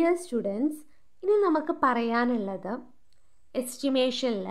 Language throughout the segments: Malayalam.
ഡിയർ സ്റ്റുഡൻസ് ഇനി നമുക്ക് പറയാനുള്ളത് എസ്റ്റിമേഷനിൽ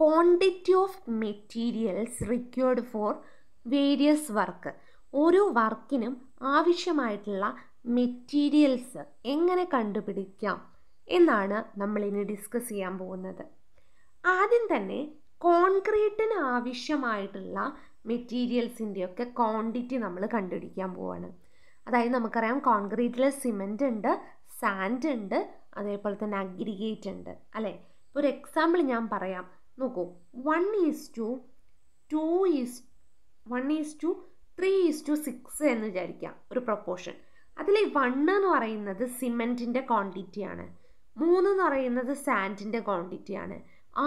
quantity of materials required for various work ഓരോ വർക്കിനും ആവശ്യമായിട്ടുള്ള മെറ്റീരിയൽസ് എങ്ങനെ കണ്ടുപിടിക്കാം എന്നാണ് നമ്മളിനി ഡിസ്കസ് ചെയ്യാൻ പോകുന്നത് ആദ്യം തന്നെ കോൺക്രീറ്റിന് ആവശ്യമായിട്ടുള്ള മെറ്റീരിയൽസിൻ്റെയൊക്കെ ക്വാണ്ടിറ്റി നമ്മൾ കണ്ടുപിടിക്കാൻ പോവാണ് അതായത് നമുക്കറിയാം കോൺക്രീറ്റിൽ സിമെൻ്റ് ഉണ്ട് സാൻഡ് ഉണ്ട് അതേപോലെ തന്നെ അഗ്രിഗേറ്റ് ഉണ്ട് അല്ലേ ഇപ്പോൾ ഒരു എക്സാമ്പിൾ ഞാൻ പറയാം നോക്കൂ one is to two is one is to three is to six എന്ന് വിചാരിക്കാം ഒരു പ്രൊപ്പോർഷൻ അതിൽ വണ്ണ് എന്ന് പറയുന്നത് സിമെൻറ്റിൻ്റെ ക്വാണ്ടിറ്റിയാണ് മൂന്ന് എന്ന് പറയുന്നത് സാൻഡിൻ്റെ ക്വാണ്ടിറ്റിയാണ്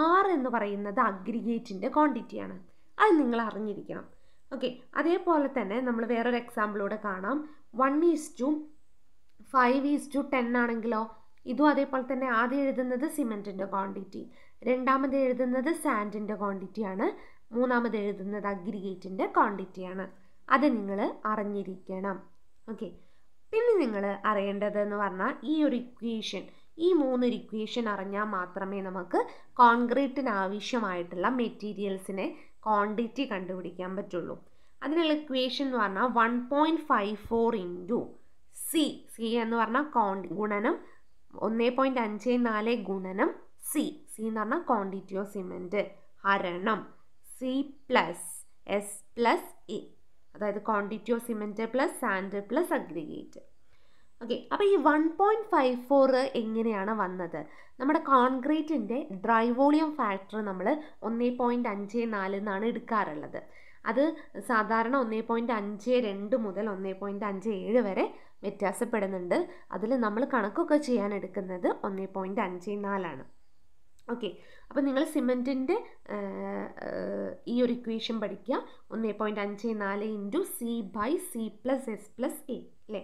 ആറ് എന്ന് പറയുന്നത് അഗ്രിഗേറ്റിൻ്റെ ക്വാണ്ടിറ്റിയാണ് അത് നിങ്ങൾ അറിഞ്ഞിരിക്കണം ഓക്കെ അതേപോലെ തന്നെ നമ്മൾ വേറൊരു എക്സാമ്പിളൂടെ കാണാം one is to five is to ten ആണെങ്കിലോ ഇതും അതേപോലെ തന്നെ ആദ്യം എഴുതുന്നത് സിമെൻറ്റിൻ്റെ ക്വാണ്ടിറ്റി രണ്ടാമത് എഴുതുന്നത് സാൻഡിൻ്റെ ക്വാണ്ടിറ്റിയാണ് മൂന്നാമത് എഴുതുന്നത് അഗ്രിഗേറ്റിൻ്റെ ക്വാണ്ടിറ്റിയാണ് അത് നിങ്ങൾ അറിഞ്ഞിരിക്കണം ഓക്കെ പിന്നെ നിങ്ങൾ അറിയേണ്ടതെന്ന് പറഞ്ഞാൽ ഈ ഒരു ഇക്വേഷൻ ഈ മൂന്നൊരു ഇക്വേഷൻ അറിഞ്ഞാൽ മാത്രമേ നമുക്ക് കോൺക്രീറ്റിന് ആവശ്യമായിട്ടുള്ള മെറ്റീരിയൽസിനെ ക്വാണ്ടിറ്റി കണ്ടുപിടിക്കാൻ പറ്റുള്ളൂ അതിനുള്ള ഇക്വേഷൻ എന്ന് പറഞ്ഞാൽ one point five four into C C എന്ന് പറഞ്ഞാൽ കോൺ ഗുണനം ഒന്നേ പോയിന്റ് അഞ്ച് നാല് ഗുണനം സി സി എന്ന് പറഞ്ഞാൽ ക്വാണ്ടിറ്റി ഓഫ് സിമെൻറ്റ് ഹരണം C plus S plus A അതായത് quantity of cement plus sand plus aggregate okay അപ്പോൾ ഈ വൺ പോയിൻറ്റ് ഫൈവ് ഫോർ എങ്ങനെയാണ് വന്നത് നമ്മുടെ കോൺക്രീറ്റിൻ്റെ ഡ്രൈ വോളിയം ഫാക്ടർ നമ്മൾ ഒന്നേ പോയിൻറ്റ് അഞ്ച് നാല് എന്നാണ് എടുക്കാറുള്ളത് അത് സാധാരണ ഒന്നേ പോയിൻറ്റ് അഞ്ച് രണ്ട് മുതൽ ഒന്നേ പോയിൻറ്റ് അഞ്ച് ഏഴ് വരെ വ്യത്യാസപ്പെടുന്നുണ്ട് അതിൽ നമ്മൾ കണക്കൊക്കെ ചെയ്യാൻ എടുക്കുന്നത് ഒന്നേ പോയിൻ്റ് അഞ്ച് നാലാണ് ഓക്കെ അപ്പോൾ നിങ്ങൾ സിമെൻറ്റിൻ്റെ ഈ ഒരു ഇക്വേഷൻ പഠിക്കുക ഒന്നേ പോയിൻറ്റ് അഞ്ച് നാല് into C by C plus S plus A അല്ലേ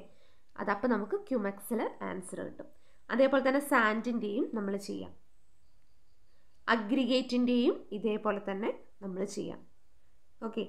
അതപ്പോൾ നമുക്ക് ക്യുമെക്സിൽ ആൻസർ കിട്ടും അതേപോലെ തന്നെ സാൻഡിൻ്റെയും നമ്മൾ ചെയ്യാം അഗ്രിഗേറ്റിൻ്റെയും ഇതേപോലെ തന്നെ നമ്മൾ ചെയ്യാം ഓക്കെ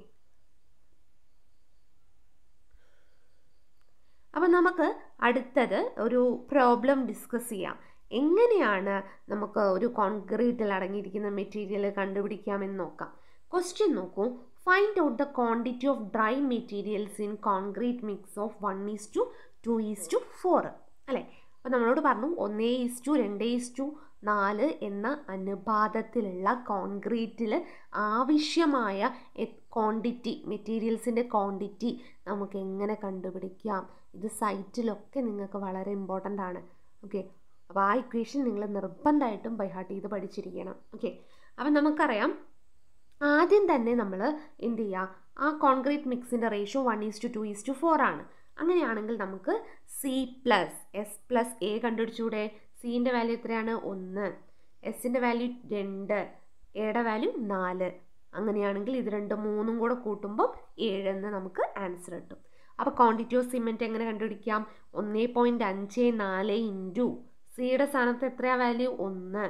അപ്പോൾ നമുക്ക് അടുത്തത് ഒരു പ്രോബ്ലം ഡിസ്കസ് ചെയ്യാം എങ്ങനെയാണ് നമുക്ക് ഒരു കോൺക്രീറ്റിൽ അടങ്ങിയിരിക്കുന്ന മെറ്റീരിയൽ കണ്ടുപിടിക്കാമെന്ന് നോക്കാം ക്വസ്റ്റ്യൻ നോക്കൂ find out the quantity of dry materials in concrete mix of one is to two is to four അല്ലേ അപ്പോൾ നമ്മളോട് പറഞ്ഞു ഒന്നേ ഈസ് ടു രണ്ടേ ഈസ് ടു നാല് എന്ന അനുപാതത്തിലുള്ള കോൺക്രീറ്റിൽ ആവശ്യമായ ക്വാണ്ടിറ്റി മെറ്റീരിയൽസിൻ്റെ ക്വാണ്ടിറ്റി നമുക്ക് എങ്ങനെ കണ്ടുപിടിക്കാം ഇത് സൈറ്റിലൊക്കെ നിങ്ങൾക്ക് വളരെ ഇമ്പോർട്ടൻ്റ് ആണ് ഓക്കെ അപ്പോൾ ആ ഇക്വേഷൻ നിങ്ങൾ നിർബന്ധമായിട്ടും ബൈഹാർട്ട് ചെയ്ത് പഠിച്ചിരിക്കണം ഓക്കെ അപ്പം നമുക്കറിയാം ആദ്യം തന്നെ നമ്മൾ എന്ത് ചെയ്യുക ആ കോൺക്രീറ്റ് മിക്സിൻ്റെ ratio one is to two is to four ആണ് അങ്ങനെയാണെങ്കിൽ നമുക്ക് C plus S plus A കണ്ടുപിടിച്ചുകൂടെ സീൻ്റെ വാല്യൂ എത്രയാണ് ഒന്ന് എസിൻ്റെ വാല്യൂ രണ്ട് എയുടെ വാല്യൂ നാല് അങ്ങനെയാണെങ്കിൽ ഇത് രണ്ടും മൂന്നും കൂടെ കൂട്ടുമ്പോൾ ഏഴെന്ന് നമുക്ക് ആൻസർ കിട്ടും അപ്പോൾ ക്വാണ്ടിറ്റി ഓഫ് സിമെൻറ്റ് എങ്ങനെ കണ്ടുപിടിക്കാം ഒന്നേ പോയിൻറ്റ് അഞ്ച് നാല് ഇൻറ്റു സിയുടെ സ്ഥാനത്ത് എത്രയാ വാല്യൂ ഒന്ന്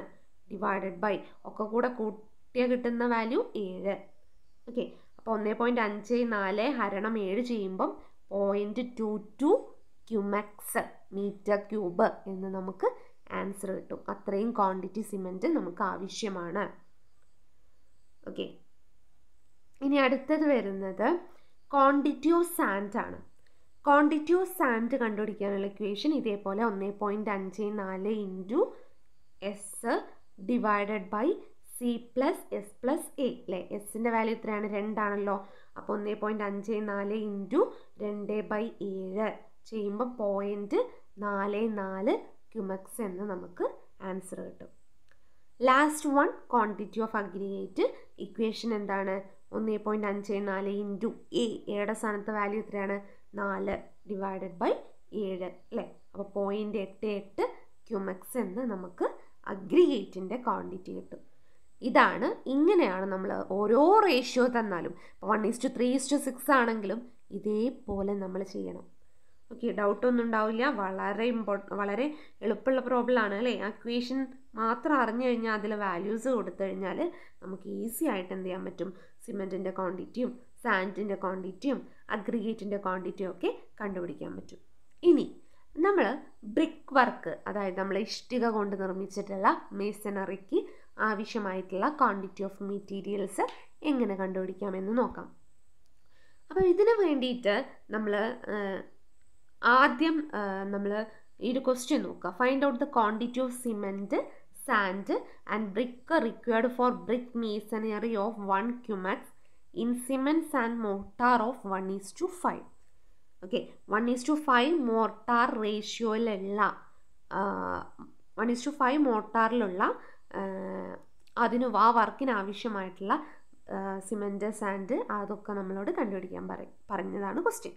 ഡിവൈഡഡ് ബൈ ഒക്കെ കൂടെ കൂട്ടിയ കിട്ടുന്ന വാല്യൂ ഏഴ് ഓക്കെ അപ്പോൾ ഒന്നേ പോയിൻറ്റ് അഞ്ച് നാല് ഹരണം ഏഴ് ചെയ്യുമ്പം point two two cumecs metre cube എന്ന് നമുക്ക് ആൻസർ കിട്ടും അത്രയും ക്വാണ്ടിറ്റി സിമെൻറ്റ് നമുക്ക് ആവശ്യമാണ് ഓക്കെ ഇനി അടുത്തത് വരുന്നത് കോണ്ടിറ്റ്യൂ സാൻഡ് ആണ് കോണ്ടിറ്റ്യൂ സാൻഡ് കണ്ടുപിടിക്കാനുള്ള ഇക്വേഷൻ ഇതേപോലെ ഒന്ന് പോയിൻറ്റ് അഞ്ച് നാല് into S divided by C plus S plus A അല്ലേ എസിൻ്റെ വാല്യൂ ഇത്രയാണ് രണ്ടാണല്ലോ അപ്പോൾ ഒന്ന് പോയിൻറ്റ് അഞ്ച് നാല് ഇൻറ്റു രണ്ട് ബൈ ഏഴ് ചെയ്യുമ്പോൾ പോയിൻറ്റ് നാല് നാല് ക്യുമക്സ് എന്ന് നമുക്ക് ആൻസർ കിട്ടും last one quantity of aggregate equation എന്താണ് ഒന്ന് പോയിൻറ്റ് അഞ്ച് നാല് ഇൻറ്റു എ എയുടെ സ്ഥാനത്തെ വാല്യൂ എത്രയാണ് നാല് ഡിവൈഡഡ് ബൈ ഏഴ് അല്ലേ അപ്പോൾ പോയിൻ്റ് എട്ട് എട്ട് ക്യുമെക്സ് എന്ന് നമുക്ക് അഗ്രിഗേറ്റിൻ്റെ ക്വാണ്ടിറ്റി കിട്ടും ഇതാണ് ഇങ്ങനെയാണ് നമ്മൾ ഓരോ റേഷ്യോ തന്നാലും ഇപ്പോൾ one two three is to six ആണെങ്കിലും ഇതേപോലെ നമ്മൾ ചെയ്യണം ഓക്കെ ഡൗട്ടൊന്നും ഉണ്ടാവില്ല വളരെ ഇമ്പോർട്ടൻ വളരെ എളുപ്പമുള്ള പ്രോബ്ലം ആണ് അല്ലേ ആ മാത്രം അറിഞ്ഞു കഴിഞ്ഞാൽ അതിൽ വാല്യൂസ് കൊടുത്തു കഴിഞ്ഞാൽ നമുക്ക് ഈസി ആയിട്ട് എന്ത് ചെയ്യാൻ പറ്റും സിമെൻറ്റിൻ്റെ ക്വാണ്ടിറ്റിയും സാൻഡിൻ്റെ ക്വാണ്ടിറ്റിയും അഗ്രിഗേറ്റിൻ്റെ ക്വാണ്ടിറ്റിയും ഒക്കെ കണ്ടുപിടിക്കാൻ പറ്റും ഇനി നമ്മൾ ബ്രിക്ക് വർക്ക് അതായത് നമ്മൾ ഇഷ്ടിക കൊണ്ട് നിർമ്മിച്ചിട്ടുള്ള മേസനറിക്ക് ആവശ്യമായിട്ടുള്ള ക്വാണ്ടിറ്റി ഓഫ് മെറ്റീരിയൽസ് എങ്ങനെ കണ്ടുപിടിക്കാമെന്ന് നോക്കാം അപ്പോൾ ഇതിന് വേണ്ടിയിട്ട് നമ്മൾ ആദ്യം നമ്മൾ ഈ ഒരു ക്വസ്റ്റ്യൻ നോക്കുക find out the quantity of cement sand and brick required for brick masonry of one cumecs in cement sand mortar of one is to five okay one is to five mortar റേഷ്യോയിലുള്ള വൺ ഈസ് ടു ഫൈവ് മോർട്ടാറിലുള്ള അതിന് ആ വർക്കിന് ആവശ്യമായിട്ടുള്ള സിമെൻറ്റ് സാൻഡ് അതൊക്കെ നമ്മളോട് കണ്ടുപിടിക്കാൻ പറയും പറഞ്ഞതാണ് ക്വസ്റ്റ്യൻ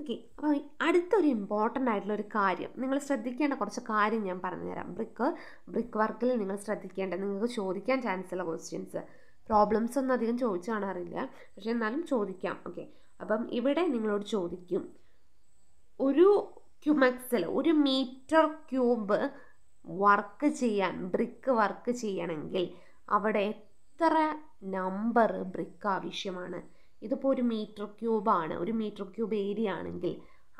ഓക്കെ അപ്പോൾ അടുത്തൊരു ഇമ്പോർട്ടൻ്റ് ആയിട്ടുള്ള ഒരു കാര്യം നിങ്ങൾ ശ്രദ്ധിക്കേണ്ട കുറച്ച് കാര്യം ഞാൻ പറഞ്ഞുതരാം ബ്രിക്ക് ബ്രിക്ക് വർക്കിൽ നിങ്ങൾ ശ്രദ്ധിക്കേണ്ട നിങ്ങൾക്ക് ചോദിക്കാൻ ചാൻസ് ഉള്ള ക്വസ്റ്റ്യൻസ് പ്രോബ്ലംസ് ഒന്നും അധികം ചോദിച്ചു കാണാറില്ല പക്ഷെ എന്നാലും ചോദിക്കാം ഓക്കെ അപ്പം ഇവിടെ നിങ്ങളോട് ചോദിക്കും ഒരു ക്യുമെക്സിൽ ഒരു മീറ്റർ ക്യൂബ് വർക്ക് ചെയ്യാൻ ബ്രിക്ക് വർക്ക് ചെയ്യണമെങ്കിൽ അവിടെ എത്ര നമ്പർ ബ്രിക്ക് ആവശ്യമാണ് ഇതിപ്പോൾ ഒരു മീറ്റർ ക്യൂബാണ് ഒരു മീറ്റർ ക്യൂബ് ഏരിയ ആണെങ്കിൽ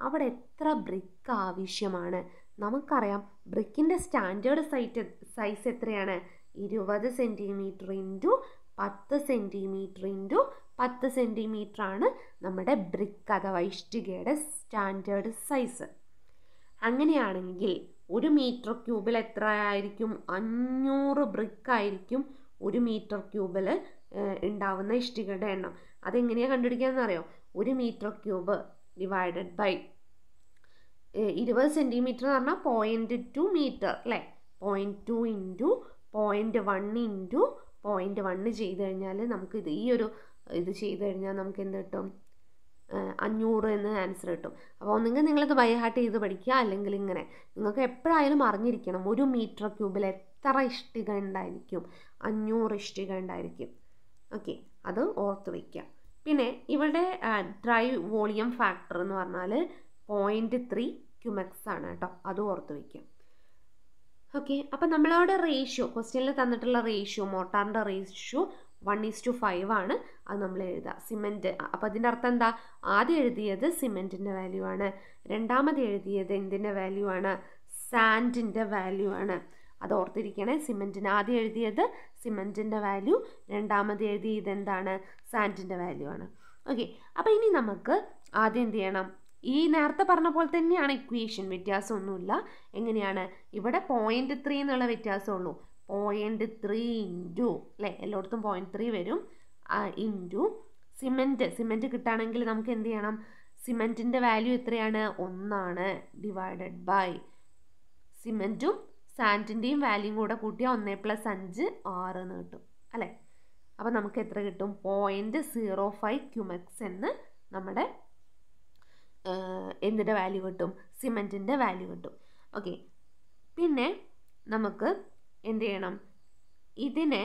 അവിടെ എത്ര ബ്രിക്ക് ആവശ്യമാണ് നമുക്കറിയാം ബ്രിക്കിൻ്റെ സ്റ്റാൻഡേർഡ് സൈറ്റ് സൈസ് എത്രയാണ് ഇരുപത് സെൻറ്റിമീറ്റർ ഇൻറ്റു പത്ത് സെൻറ്റിമീറ്റർ ഇൻറ്റു പത്ത് സെൻറ്റിമീറ്റർ ആണ് നമ്മുടെ ബ്രിക്ക് അഥവാ ഇഷ്ടികയുടെ സ്റ്റാൻഡേർഡ് സൈസ് അങ്ങനെയാണെങ്കിൽ ഒരു മീറ്റർ ക്യൂബിൽ എത്ര ആയിരിക്കും അഞ്ഞൂറ് ബ്രിക്ക് ആയിരിക്കും ഒരു മീറ്റർ ക്യൂബിൽ ഉണ്ടാവുന്ന ഇഷ്ടികയുടെ എണ്ണം അതെങ്ങനെയാണ് അറിയോ ഒരു മീറ്റർ ക്യൂബ് ഡിവൈഡഡ് ബൈ ഇരുപത് സെൻറ്റിമീറ്റർ എന്ന് പറഞ്ഞാൽ പോയിൻറ്റ് ടു മീറ്റർ അല്ലേ point two into point one into point one ചെയ്ത് കഴിഞ്ഞാൽ നമുക്ക് ഇത് ഈ ഒരു ഇത് ചെയ്ത് കഴിഞ്ഞാൽ നമുക്ക് എന്ത് കിട്ടും അഞ്ഞൂറ് എന്ന് ആൻസർ കിട്ടും അപ്പോൾ ഒന്നുകിൽ നിങ്ങളിത് ബൈ ഹാർട്ട് ചെയ്ത് പഠിക്കുക അല്ലെങ്കിൽ ഇങ്ങനെ നിങ്ങൾക്ക് എപ്പോഴായാലും അറിഞ്ഞിരിക്കണം ഒരു മീറ്റർ ക്യൂബിൽ എത്ര ഇഷ്ടിക ഉണ്ടായിരിക്കും അഞ്ഞൂറ് ഇഷ്ടിക ഉണ്ടായിരിക്കും ഓക്കെ അത് ഓർത്ത് വയ്ക്കുക പിന്നെ ഇവളുടെ ഡ്രൈവ് വോളിയം ഫാക്ടർ എന്ന് പറഞ്ഞാൽ പോയിൻ്റ് ത്രീ ക്യുമെക്സ് ആണ് കേട്ടോ അത് ഓർത്ത് വയ്ക്കുക ഓക്കെ അപ്പോൾ നമ്മളവിടെ റേഷ്യോ ക്വസ്റ്റ്യനിൽ തന്നിട്ടുള്ള റേഷ്യോ മോട്ടാറിൻ്റെ ratio one is to five ആണ് അത് നമ്മൾ എഴുതുക സിമെൻറ്റ് അപ്പോൾ അതിൻ്റെ അർത്ഥം എന്താ ആദ്യം എഴുതിയത് സിമെൻറ്റിൻ്റെ വാല്യൂ ആണ് രണ്ടാമത് എഴുതിയത് എന്തിൻ്റെ വാല്യൂ ആണ് സാൻഡിൻ്റെ വാല്യൂ ആണ് അത് ഓർത്തിരിക്കണേ സിമെൻറ്റിന് ആദ്യം എഴുതിയത് സിമെൻറ്റിൻ്റെ വാല്യൂ രണ്ടാമത് എഴുതിയത് എന്താണ് സാൻറ്റിൻ്റെ വാല്യൂ ആണ് ഓക്കെ അപ്പോൾ ഇനി നമുക്ക് ആദ്യം എന്ത് ചെയ്യണം ഈ നേരത്തെ പറഞ്ഞ പോലെ തന്നെയാണ് ഇക്വേഷൻ വ്യത്യാസമൊന്നുമില്ല എങ്ങനെയാണ് ഇവിടെ പോയിൻറ്റ് ത്രീ എന്നുള്ള വ്യത്യാസമുള്ളൂ പോയിൻ്റ് ത്രീ ഇൻറ്റു അല്ലേ എല്ലായിടത്തും പോയിൻറ്റ് ത്രീ വരും ഇൻറ്റു സിമെൻറ്റ് സിമെൻറ്റ് കിട്ടുകയാണെങ്കിൽ നമുക്ക് എന്ത് ചെയ്യണം സിമെൻറ്റിൻ്റെ വാല്യൂ എത്രയാണ് ഒന്നാണ് ഡിവൈഡഡ് ബൈ സിമെൻറ്റും സാൻറ്റിൻ്റെയും വാല്യൂം കൂടെ കൂട്ടിയാൽ ഒന്ന് പ്ലസ് അഞ്ച് ആറ് എന്ന് കിട്ടും അല്ലേ അപ്പോൾ നമുക്ക് എത്ര കിട്ടും പോയിൻറ്റ് സീറോ ഫൈവ് ക്യുമെക്സ് എന്ന് നമ്മുടെ എന്തിൻ്റെ വാല്യൂ കിട്ടും സിമെൻറ്റിൻ്റെ വാല്യൂ കിട്ടും ഓക്കെ പിന്നെ നമുക്ക് എന്ത് ചെയ്യണം ഇതിനെ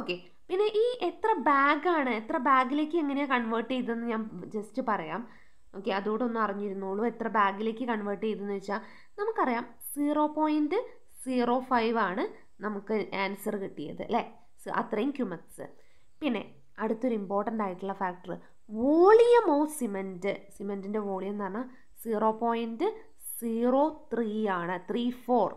ഓക്കെ പിന്നെ ഈ എത്ര ബാഗാണ് എത്ര ബാഗിലേക്ക് എങ്ങനെയാണ് കൺവേർട്ട് ചെയ്തതെന്ന് ഞാൻ ജസ്റ്റ് പറയാം ഓക്കെ അതോടൊന്ന് അറിഞ്ഞിരുന്നോളൂ എത്ര ബാഗിലേക്ക് കൺവേർട്ട് ചെയ്തെന്ന് വെച്ചാൽ നമുക്കറിയാം സീറോ പോയിൻറ്റ് സീറോ ഫൈവ് ആണ് നമുക്ക് ആൻസർ കിട്ടിയത് അല്ലേ അത്രയും ക്യുമക്സ് പിന്നെ അടുത്തൊരു ഇമ്പോർട്ടൻ്റ് ആയിട്ടുള്ള ഫാക്ടർ വോളിയം ഓഫ് സിമെൻറ്റ് സിമെൻറ്റിൻ്റെ വോളിയം എന്ന് പറഞ്ഞാൽ സീറോ പോയിൻറ്റ് സീറോ ത്രീ ആണ് three four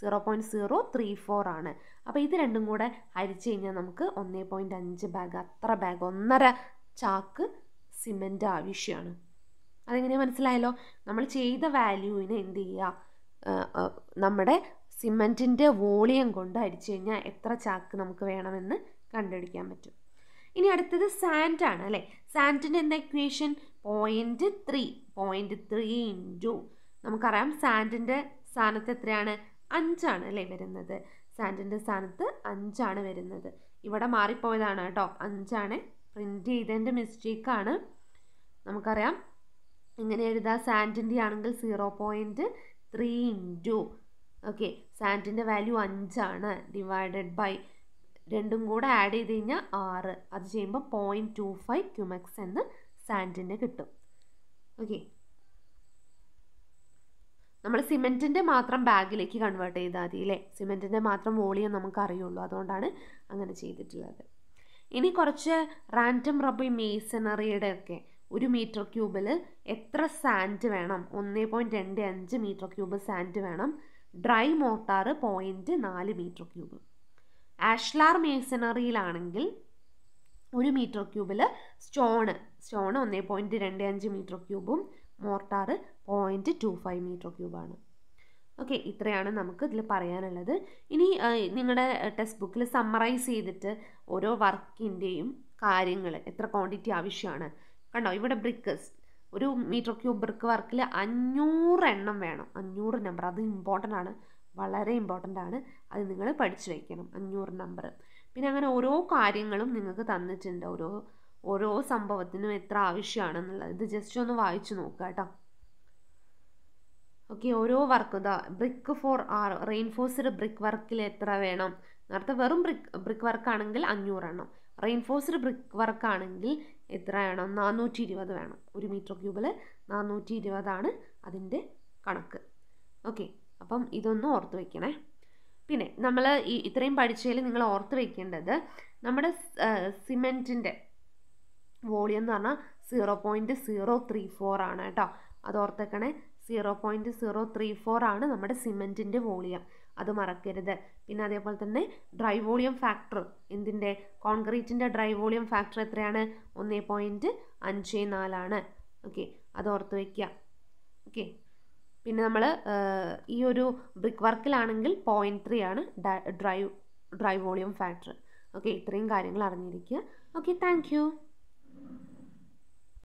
zero point zero three four ആണ് അപ്പോൾ ഇത് രണ്ടും കൂടെ അരിച്ചു കഴിഞ്ഞാൽ നമുക്ക് ഒന്നേ പോയിൻറ്റ് അഞ്ച് ബാഗ് അത്ര ബാഗ് ഒന്നര ചാക്ക് സിമെൻറ്റ് ആവശ്യമാണ് അതെങ്ങനെ മനസ്സിലായല്ലോ നമ്മൾ ചെയ്ത വാല്യൂവിന് എന്ത് ചെയ്യുക നമ്മുടെ സിമെൻറ്റിൻ്റെ വോളിയം കൊണ്ട് അടിച്ചു കഴിഞ്ഞാൽ എത്ര ചാക്ക് നമുക്ക് വേണമെന്ന് കണ്ടുപിടിക്കാൻ പറ്റും ഇനി അടുത്തത് സാൻഡ് ആണ് അല്ലേ സാൻറ്റിൻ്റെ എന്താ equation point three point three into നമുക്കറിയാം സാൻറ്റിൻ്റെ സ്ഥാനത്ത് എത്രയാണ് അഞ്ചാണ് അല്ലേ വരുന്നത് സാൻറ്റിൻ്റെ സ്ഥാനത്ത് അഞ്ചാണ് വരുന്നത് ഇവിടെ മാറിപ്പോയതാണ് കേട്ടോ അഞ്ചാണ് പ്രിൻറ്റ് ചെയ്തതിൻ്റെ മിസ്റ്റേക്കാണ് നമുക്കറിയാം ഇങ്ങനെ എഴുതാം സാൻഡിൻ്റെ ആണെങ്കിൽ zero point three into okay സാൻഡിൻ്റെ വാല്യൂ അഞ്ചാണ് ഡിവൈഡഡ് ബൈ രണ്ടും കൂടെ ആഡ് ചെയ്ത് കഴിഞ്ഞാൽ ആറ് അത് ചെയ്യുമ്പോൾ പോയിൻറ്റ് ടു ഫൈവ് ക്യുമെക്സ് എന്ന് സാൻഡിൻ്റെ കിട്ടും ഓക്കെ നമ്മൾ സിമെൻറ്റിൻ്റെ മാത്രം ബാഗിലേക്ക് കൺവേർട്ട് ചെയ്താൽ മതി അല്ലേ സിമെൻറ്റിൻ്റെ മാത്രം വോളിയം നമുക്ക് അറിയുള്ളൂ അതുകൊണ്ടാണ് അങ്ങനെ ചെയ്തിട്ടുള്ളത് ഇനി കുറച്ച് റാൻഡം റബ്ബി മേസണറിയുടെ ഒക്കെ ഒരു മീറ്റർ ക്യൂബിൽ എത്ര സാൻഡ് വേണം ഒന്നേ പോയിൻറ്റ് രണ്ട് അഞ്ച് മീറ്റർ ക്യൂബ് സാൻഡ് വേണം ഡ്രൈ മോട്ടാർ പോയിൻറ്റ് നാല് മീറ്റർ ക്യൂബ് ആഷ്ലാർ മേസനറിയിലാണെങ്കിൽ ഒരു മീറ്റർ ക്യൂബിൽ സ്റ്റോണ് സ്റ്റോണ് ഒന്നേ പോയിൻറ്റ് രണ്ട് അഞ്ച് മീറ്റർ ക്യൂബും mortar point two five metre ക്യൂബാണ് ഓക്കെ ഇത്രയാണ് നമുക്ക് ഇതിൽ പറയാനുള്ളത് ഇനി നിങ്ങളുടെ ടെക്സ്റ്റ് ബുക്കിൽ സമ്മറൈസ് ചെയ്തിട്ട് ഓരോ വർക്കിൻ്റെയും കാര്യങ്ങൾ എത്ര ക്വാണ്ടിറ്റി ആവശ്യമാണ് കണ്ടോ ഇവിടെ ബ്രിക്കസ് ഒരു മീറ്റർ ക്യൂബ് ബ്രിക്ക് വർക്കിൽ അഞ്ഞൂറ് എണ്ണം വേണം അഞ്ഞൂറ് നമ്പർ അത് ഇമ്പോർട്ടൻ്റ് ആണ് വളരെ ഇമ്പോർട്ടൻ്റ് ആണ് അത് നിങ്ങൾ പഠിച്ചു വയ്ക്കണം അഞ്ഞൂറ് നമ്പർ പിന്നെ അങ്ങനെ ഓരോ കാര്യങ്ങളും നിങ്ങൾക്ക് തന്നിട്ടുണ്ട് ഓരോ ഓരോ സംഭവത്തിനും എത്ര ആവശ്യമാണെന്നുള്ളത് ഇത് ജസ്റ്റ് ഒന്ന് വായിച്ചു നോക്കുക കേട്ടോ ഓക്കെ ഓരോ വർക്ക് ഇതാ brick for R reinforced brick വർക്കിൽ എത്ര വേണം നേരത്തെ വെറും ബ്രിക്ക് ബ്രിക്ക് വർക്കാണെങ്കിൽ എണ്ണം റെയിൻഫോഴ്സ്ഡ് ബ്രിക്ക് വർക്കാണെങ്കിൽ എത്ര വേണം നാനൂറ്റി ഇരുപത് വേണം ഒരു മീറ്റർ ക്യൂബിൽ നാനൂറ്റി ഇരുപതാണ് അതിൻ്റെ കണക്ക് ഓക്കെ അപ്പം ഇതൊന്ന് ഓർത്ത് വയ്ക്കണേ പിന്നെ നമ്മൾ ഈ ഇത്രയും പഠിച്ചതിൽ നിങ്ങൾ ഓർത്ത് വയ്ക്കേണ്ടത് നമ്മുടെ സിമെൻറ്റിൻ്റെ വോളിയം എന്ന് പറഞ്ഞാൽ zero point zero three four ആണ് കേട്ടോ അത് ഓർത്തേക്കണേ zero point zero three four ആണ് നമ്മുടെ സിമെൻറ്റിൻ്റെ വോളിയം അത് മറക്കരുത് പിന്നെ അതേപോലെ തന്നെ ഡ്രൈ വോളിയം ഫാക്ടർ എന്തിൻ്റെ കോൺക്രീറ്റിൻ്റെ ഡ്രൈ വോളിയം ഫാക്ടർ എത്രയാണ് ഒന്നേ പോയിൻറ്റ് അഞ്ച് നാലാണ് ഓക്കെ അത് ഓർത്ത് വയ്ക്കുക ഓക്കെ പിന്നെ നമ്മൾ ഈ ഒരു ബ്രിക്ക് വർക്കിലാണെങ്കിൽ പോയിൻറ്റ് ത്രീ ആണ് dry dry volume factor okay ഇത്രയും കാര്യങ്ങൾ അറിഞ്ഞിരിക്കുക ഓക്കെ താങ്ക്